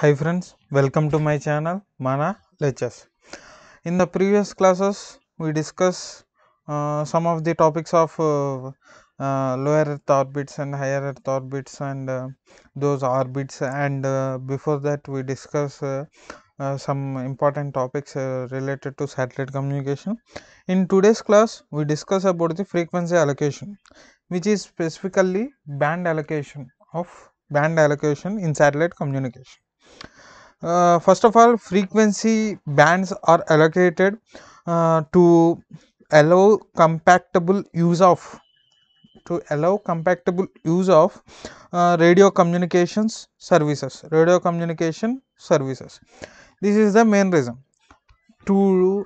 Hi friends, welcome to my channel Mana Lectures. In the previous classes, we discuss uh, some of the topics of uh, uh, lower earth orbits and higher earth orbits and uh, those orbits and uh, before that we discuss uh, some important topics related to satellite communication. In today's class, we discuss about the frequency allocation which is specifically band allocation of band allocation in satellite communication uh, first of all frequency bands are allocated uh, to allow compatible use of to allow compatible use of uh, radio communications services radio communication services this is the main reason to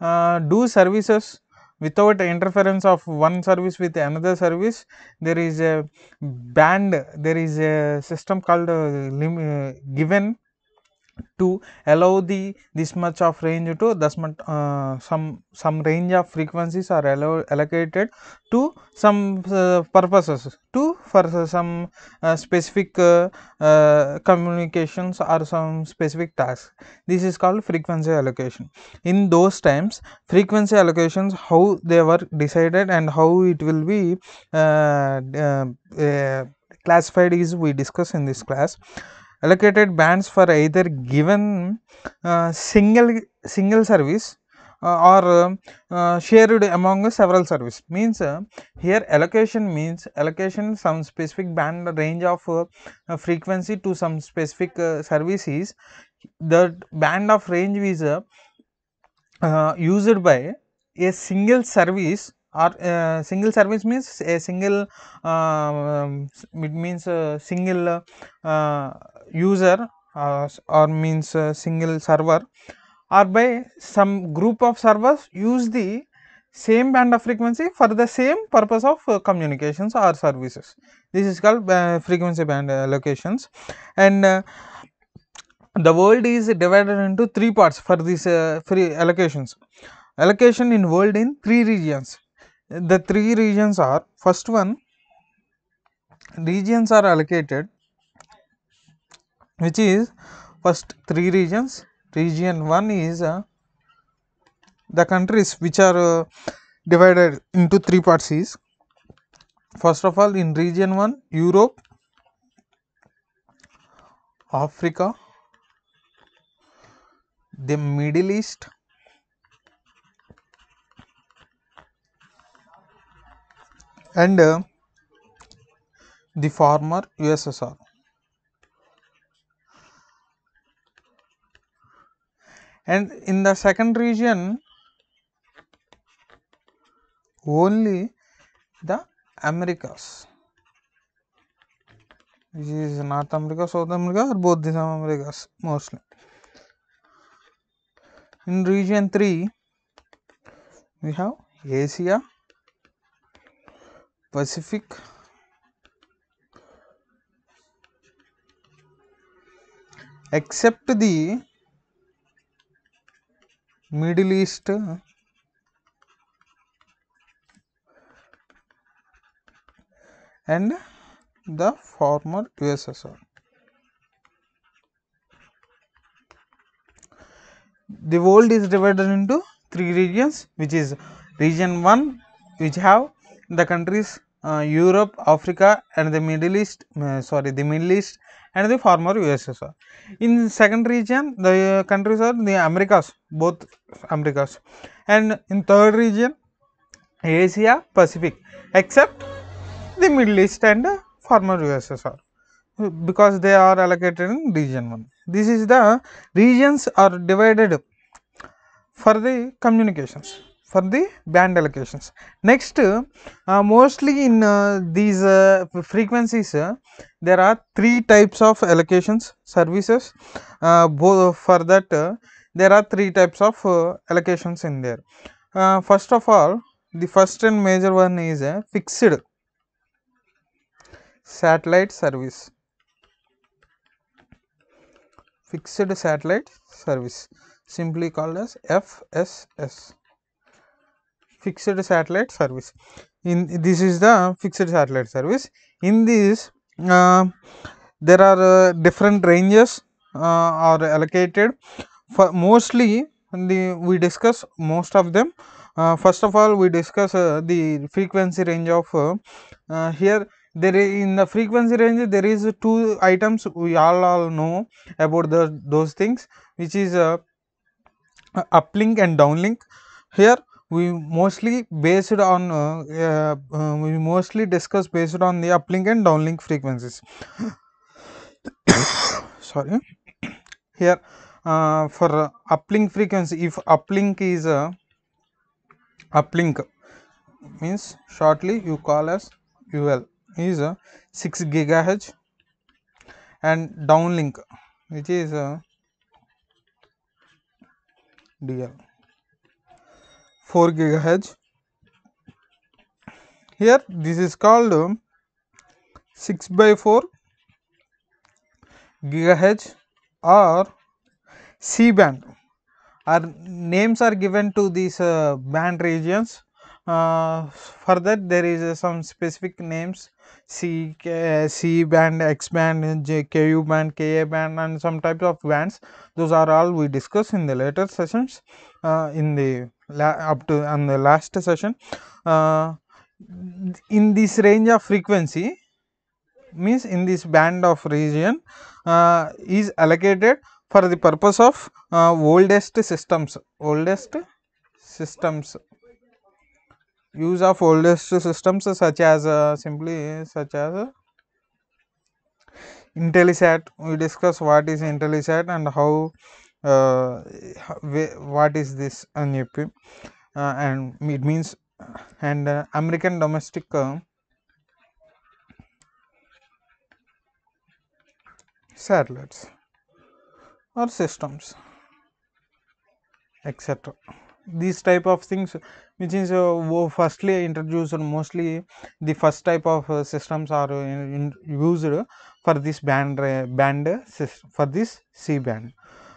uh, do services without interference of one service with another service there is a band there is a system called uh, lim, uh, given to allow the this much of range to thus much uh, some some range of frequencies are allow, allocated to some uh, purposes to for uh, some specific uh, uh, communications or some specific tasks this is called frequency allocation in those times frequency allocations how they were decided and how it will be uh, classified is we discuss in this class allocated bands for either given uh, single single service uh, or uh, uh, shared among several service means here allocation means allocation some specific band range of frequency to some specific services the band of range is used by a single service or uh, single service means a single uh, um, it means a single uh, user uh, or means uh, single server or by some group of servers use the same band of frequency for the same purpose of uh, communications or services. This is called uh, frequency band allocations uh, and uh, the world is divided into three parts for these free allocations. Allocation in world in three regions. The three regions are first one regions are allocated which is first three regions region 1 is uh, the countries which are uh, divided into three parts is first of all in region 1 europe africa the middle east and uh, the former ussr and in the second region only the Americas which is North America, South America or both these Americas mostly. In region 3 we have Asia, Pacific, except the middle east and the former ussr the world is divided into three regions which is region 1 which have the countries uh, Europe, Africa and the Middle East, uh, sorry the Middle East and the former USSR. In second region the countries are the Americas, both Americas and in third region Asia, Pacific except the Middle East and the former USSR because they are allocated in region 1. This is the regions are divided for the communications for the band allocations. Next, uh, mostly in uh, these uh, frequencies, uh, there are three types of allocations services. Uh, both for that, uh, there are three types of allocations in there. first of all, the first and major one is a fixed satellite service. Fixed satellite service, simply called as FSS fixed satellite service in this is the fixed satellite service in this uh, there are uh, different ranges uh, are allocated for mostly the we discuss most of them uh, first of all we discuss uh, the frequency range of uh, here there is, in the frequency range there is two items we all all know about the those things which is uplink and downlink here we mostly based on uh, uh, uh, we mostly discuss based on the uplink and downlink frequencies sorry here uh, for uplink frequency if uplink is a uplink means shortly you call as ul is a 6 gigahertz and downlink which is a dl 4 gigahertz here this is called um, 6 by 4 gigahertz or C band or names are given to these uh, band regions uh, for that there is uh, some specific names C, K, C band, X band, J, KU band, KA band and some types of bands those are all we discuss in the later sessions uh, in the up to on the last session uh, in this range of frequency means in this band of region uh, is allocated for the purpose of uh, oldest systems oldest systems use of oldest systems such as uh, simply such as uh, IntelliSat we discuss what is IntelliSat and how uh, what is this uh, NUP uh, and it means and American domestic satellites or systems etc these type of things which is uh, firstly introduced mostly the first type of uh, systems are in, used for this band band for this c band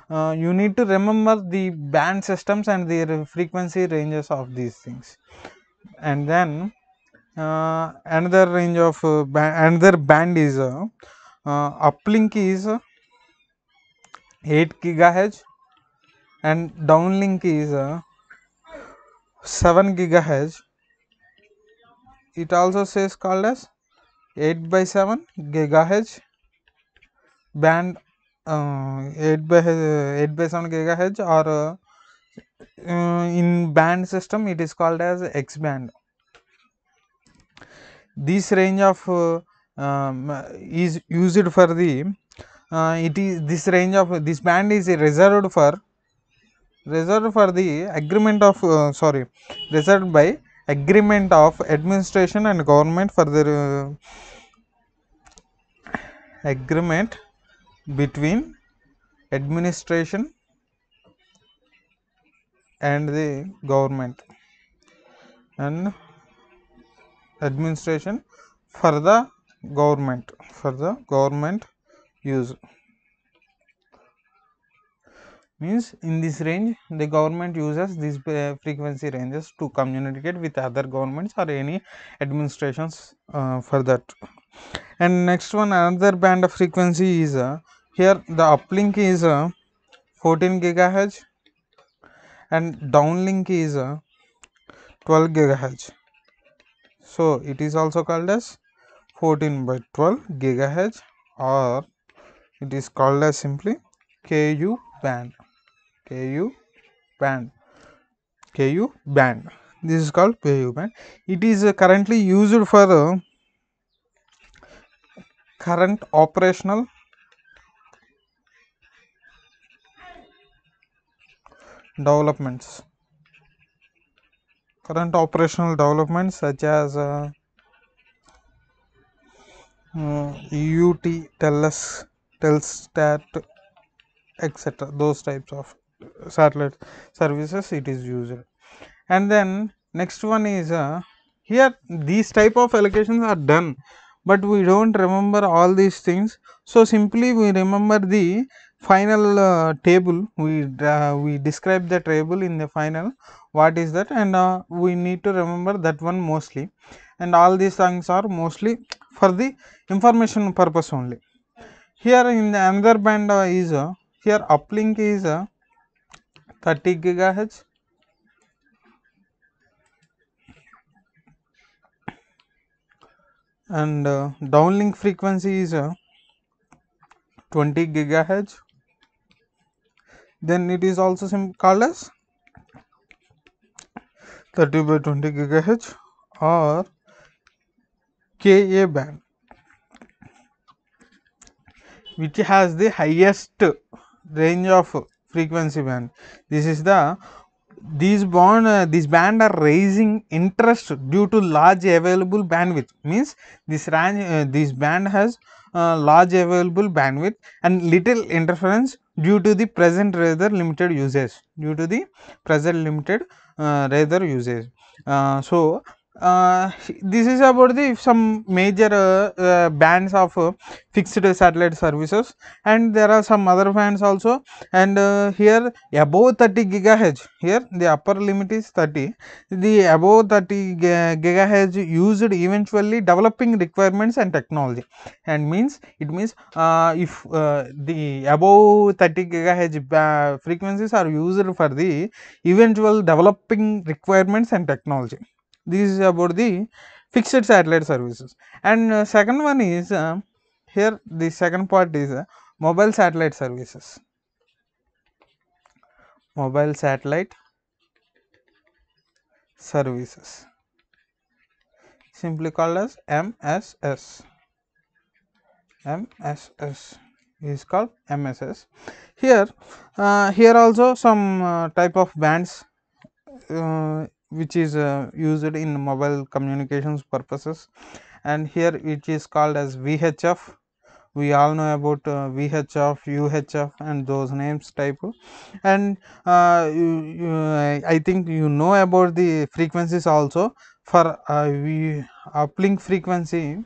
uh, you need to remember the band systems and the frequency ranges of these things and then uh, another range of uh, band, another band is uh, uh, uplink is 8 gigahertz and downlink is uh, 7 gigahertz it also says called as 8 by 7 gigahertz band 8 by 8 by 7 gigahertz or uh, in band system it is called as x band this range of uh, um, is used for the uh, it is this range of this band is reserved for reserved for the agreement of uh, sorry reserved by agreement of administration and government for the agreement between administration and the government and administration for the government for the government use means in this range the government uses these uh, frequency ranges to communicate with other governments or any administrations uh, for that and next one another band of frequency is uh, here the uplink is a 14 gigahertz and downlink is a 12 gigahertz so it is also called as 14 by 12 gigahertz or it is called as simply ku band ku band ku band this is called ku band it is uh, currently used for uh, current operational developments current operational developments such as uh, uh, UT TELUS, Telstat, etc. Those types of satellite services it is used. And then next one is uh, here these type of allocations are done, but we don't remember all these things. So simply we remember the final uh, table we uh, we describe the table in the final what is that and uh, we need to remember that one mostly and all these things are mostly for the information purpose only here in the another band uh, is uh, here uplink is uh, 30 gigahertz and downlink frequency is 20 gigahertz then it is also called as 30 by 20 gigahertz or ka band which has the highest range of frequency band this is the these bond uh, these band are raising interest due to large available bandwidth means this range uh, this band has uh, large available bandwidth and little interference due to the present rather limited usage due to the present limited uh, rather usage. Uh, so, uh, this is about the some major uh, uh, bands of uh, fixed satellite services and there are some other bands also and uh, here above 30 gigahertz here the upper limit is 30 the above 30 gigahertz used eventually developing requirements and technology and means it means uh, if the above 30 gigahertz frequencies are used for the eventual developing requirements and technology this is about the fixed satellite services and uh, second one is uh, here the second part is uh, mobile satellite services mobile satellite services simply called as MSS MSS is called MSS here uh, here also some uh, type of bands uh, which is uh, used in mobile communications purposes and here it is called as VHF we all know about uh, VHF, UHF and those names type and uh, you, you, I think you know about the frequencies also for uh, we uplink frequency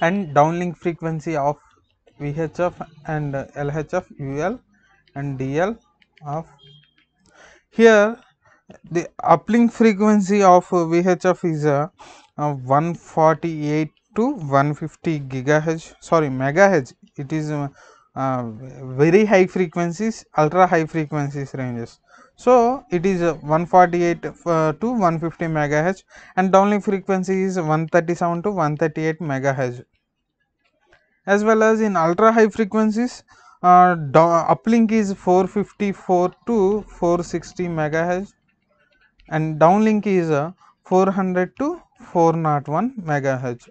and downlink frequency of VHF and LHF UL and DL of here, the uplink frequency of VHF is uh, uh, 148 to 150 gigahertz sorry megahertz it is uh, uh, very high frequencies ultra high frequencies ranges so it is uh, 148 uh, to 150 megahertz and downlink frequency is 137 to 138 megahertz as well as in ultra high frequencies uh, uplink is 454 to 460 megahertz and downlink is uh, 400 to 401 megahertz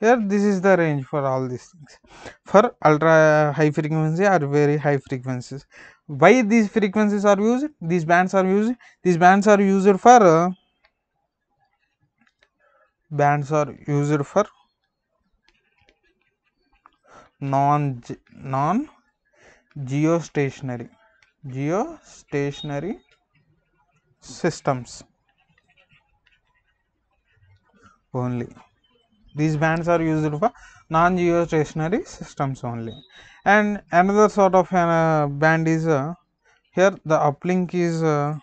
here this is the range for all these things for ultra high frequency or very high frequencies why these frequencies are used these bands are used these bands are used for uh, bands are used for non non geostationary geostationary systems only these bands are used for non geostationary systems only and another sort of uh, band is uh, here the uplink is uh,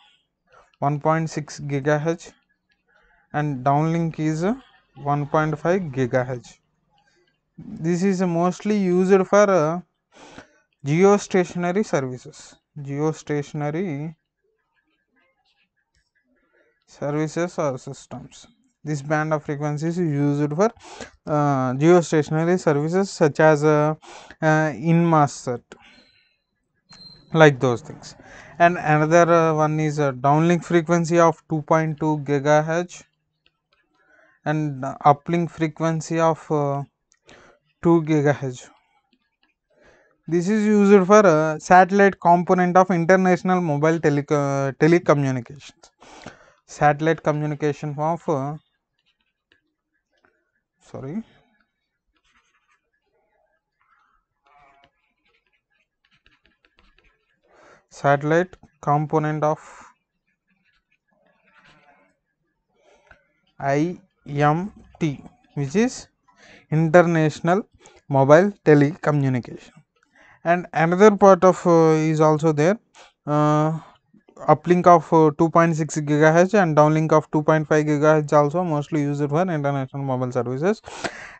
1.6 gigahertz and downlink is uh, 1.5 gigahertz this is mostly used for uh, geostationary services geostationary services or systems this band of frequencies is used for uh, geostationary services such as uh, uh, inmarsat like those things and another uh, one is a downlink frequency of 2.2 gigahertz and uplink frequency of uh, 2 gigahertz this is used for uh, satellite component of international mobile tele uh, telecommunications. Satellite communication of uh, sorry satellite component of IMT which is international mobile telecommunication and another part of uh, is also there uh, uplink of uh, 2.6 gigahertz and downlink of 2.5 gigahertz also mostly used for international mobile services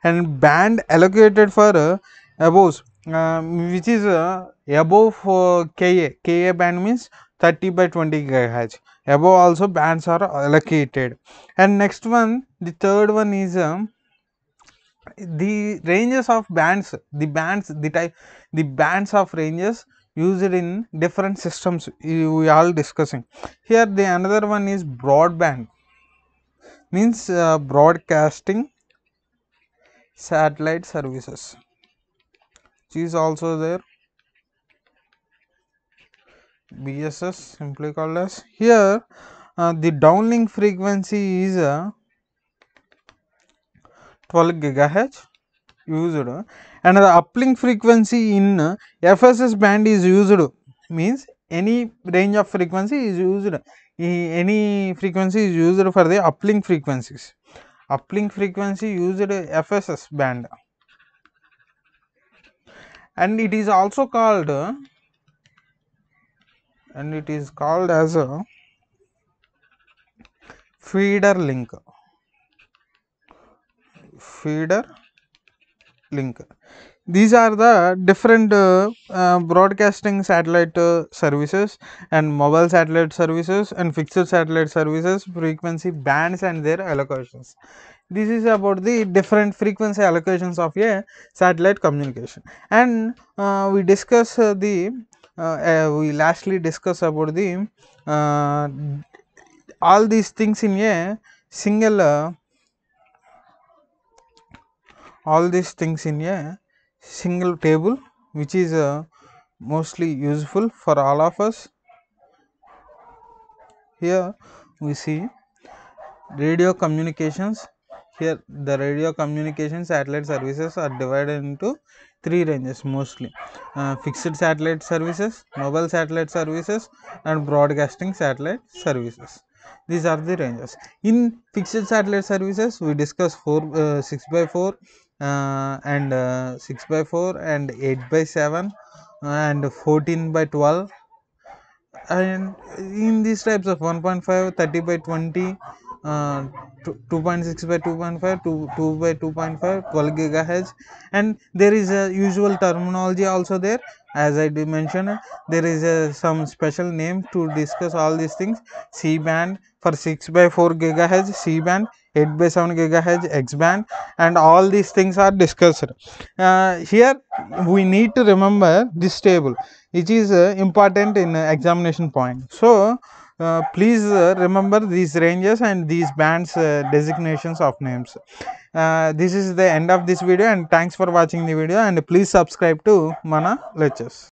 and band allocated for uh, above uh, which is uh, above uh, ka ka band means 30 by 20 gigahertz above also bands are allocated and next one the third one is um, the ranges of bands the bands the type the bands of ranges used in different systems we all discussing here the another one is broadband means uh, broadcasting satellite services which is also there bss simply called as here uh, the downlink frequency is uh, 12 gigahertz used and the uplink frequency in FSS band is used means any range of frequency is used any frequency is used for the uplink frequencies uplink frequency used FSS band and it is also called and it is called as a feeder link feeder link these are the different uh, uh, broadcasting satellite uh, services and mobile satellite services and fixed satellite services frequency bands and their allocations this is about the different frequency allocations of a satellite communication and uh, we discuss uh, the uh, we lastly discuss about the all these things in a single all these things in a single table which is uh, mostly useful for all of us here we see radio communications here the radio communication satellite services are divided into three ranges mostly uh, fixed satellite services mobile satellite services and broadcasting satellite services these are the ranges in fixed satellite services we discuss 4 uh, 6 by 4 uh, and uh, 6 by 4 and 8 by 7 and 14 by 12 and in these types of 1.5 30 by 20 uh, 2.6 by 2.5 2 by 2.5 12 gigahertz and there is a usual terminology also there as i did mention there is a some special name to discuss all these things c band for 6 by 4 gigahertz c band Eight by seven gigahertz X band and all these things are discussed. Uh, here we need to remember this table which is uh, important in uh, examination point. So uh, please uh, remember these ranges and these bands uh, designations of names. this is the end of this video and thanks for watching the video and please subscribe to Mana Lectures.